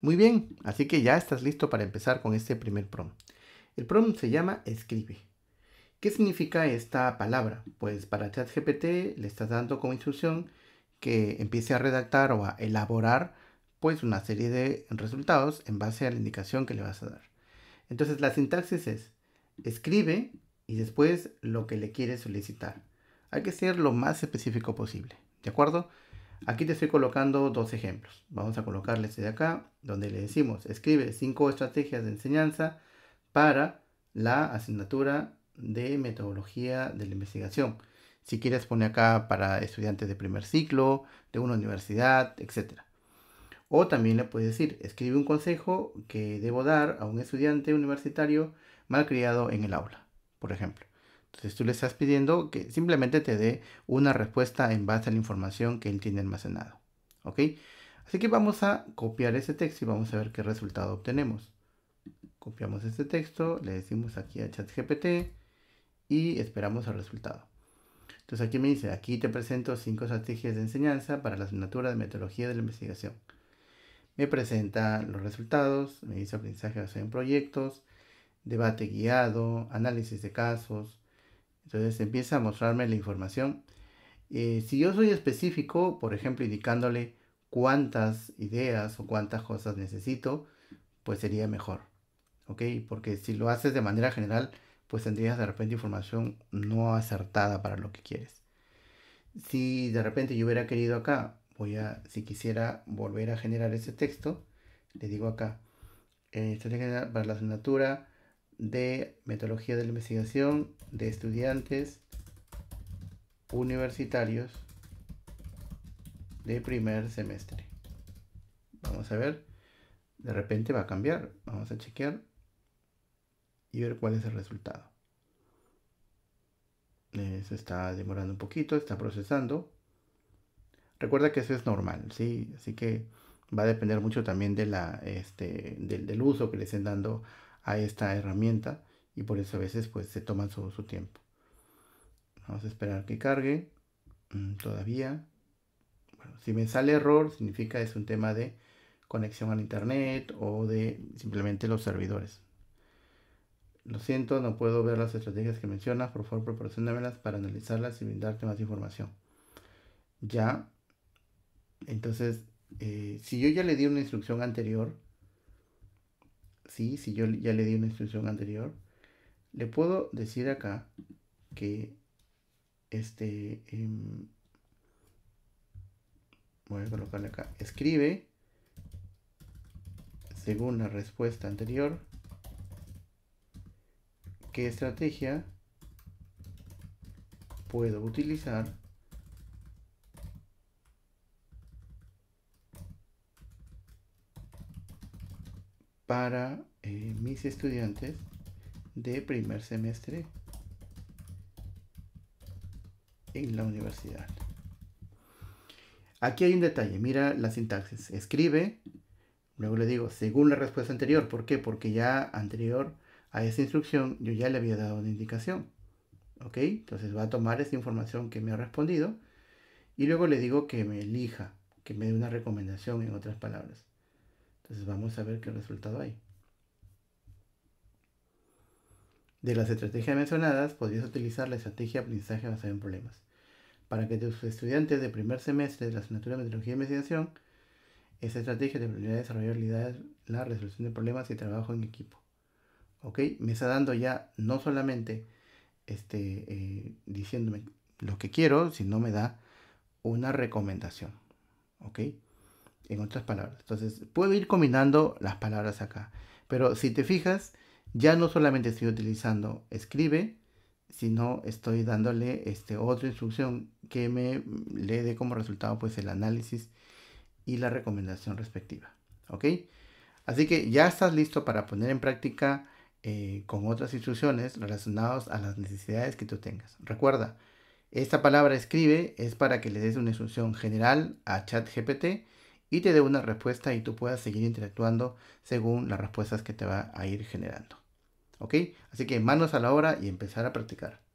Muy bien, así que ya estás listo para empezar con este primer PROM. El prompt se llama escribe. ¿Qué significa esta palabra? Pues para ChatGPT le estás dando como instrucción que empiece a redactar o a elaborar pues una serie de resultados en base a la indicación que le vas a dar. Entonces la sintaxis es escribe y después lo que le quieres solicitar. Hay que ser lo más específico posible, ¿de acuerdo? Aquí te estoy colocando dos ejemplos. Vamos a colocarle este de acá, donde le decimos, escribe cinco estrategias de enseñanza para la asignatura de metodología de la investigación. Si quieres pone acá para estudiantes de primer ciclo, de una universidad, etc. O también le puedes decir, escribe un consejo que debo dar a un estudiante universitario mal criado en el aula, por ejemplo. Entonces tú le estás pidiendo que simplemente te dé una respuesta en base a la información que él tiene almacenado. ¿Ok? Así que vamos a copiar ese texto y vamos a ver qué resultado obtenemos. Copiamos este texto, le decimos aquí a ChatGPT y esperamos el resultado. Entonces aquí me dice, aquí te presento cinco estrategias de enseñanza para la asignatura de metodología de la investigación. Me presenta los resultados, me dice aprendizaje basado en proyectos, debate guiado, análisis de casos, entonces empieza a mostrarme la información. Eh, si yo soy específico, por ejemplo, indicándole cuántas ideas o cuántas cosas necesito, pues sería mejor. ¿Ok? Porque si lo haces de manera general, pues tendrías de repente información no acertada para lo que quieres. Si de repente yo hubiera querido acá, voy a, si quisiera volver a generar ese texto, le digo acá, eh, para la asignatura de metodología de la investigación de estudiantes universitarios de primer semestre. Vamos a ver, de repente va a cambiar. Vamos a chequear y ver cuál es el resultado. Eh, se está demorando un poquito, está procesando. Recuerda que eso es normal, ¿sí? Así que va a depender mucho también de la, este, del, del uso que le estén dando a esta herramienta y por eso a veces pues se toman su, tiempo. Vamos a esperar que cargue. Mm, todavía. si me sale error, significa es un tema de conexión al internet o de simplemente los servidores. Lo siento, no puedo ver las estrategias que mencionas. Por favor, proporcionamelas para analizarlas y brindarte más información. Ya. Entonces, eh, si yo ya le di una instrucción anterior, sí, si yo ya le di una instrucción anterior, le puedo decir acá que este, em, voy a colocarle acá, escribe según la respuesta anterior qué estrategia puedo utilizar para eh, mis estudiantes de primer semestre en la universidad. Aquí hay un detalle, mira la sintaxis. Escribe, luego le digo, según la respuesta anterior. ¿Por qué? Porque ya anterior a esa instrucción yo ya le había dado una indicación. ¿Ok? Entonces va a tomar esa información que me ha respondido y luego le digo que me elija, que me dé una recomendación en otras palabras. Entonces vamos a ver qué resultado hay. De las estrategias mencionadas, podrías utilizar la estrategia de aprendizaje basada en problemas para que tus estudiantes de primer semestre de la asignatura de metodología y investigación, esa estrategia te permitirá desarrollar la resolución de problemas y trabajo en equipo. ¿Ok? Me está dando ya no solamente este, eh, diciéndome lo que quiero, sino me da una recomendación. ¿Ok? en otras palabras. Entonces, puedo ir combinando las palabras acá. Pero si te fijas, ya no solamente estoy utilizando escribe, sino estoy dándole este, otra instrucción que me mm, le dé como resultado pues el análisis y la recomendación respectiva. ¿Ok? Así que ya estás listo para poner en práctica eh, con otras instrucciones relacionadas a las necesidades que tú tengas. Recuerda, esta palabra escribe es para que le des una instrucción general a ChatGPT y te dé una respuesta y tú puedas seguir interactuando según las respuestas que te va a ir generando. ¿Ok? Así que manos a la obra y empezar a practicar.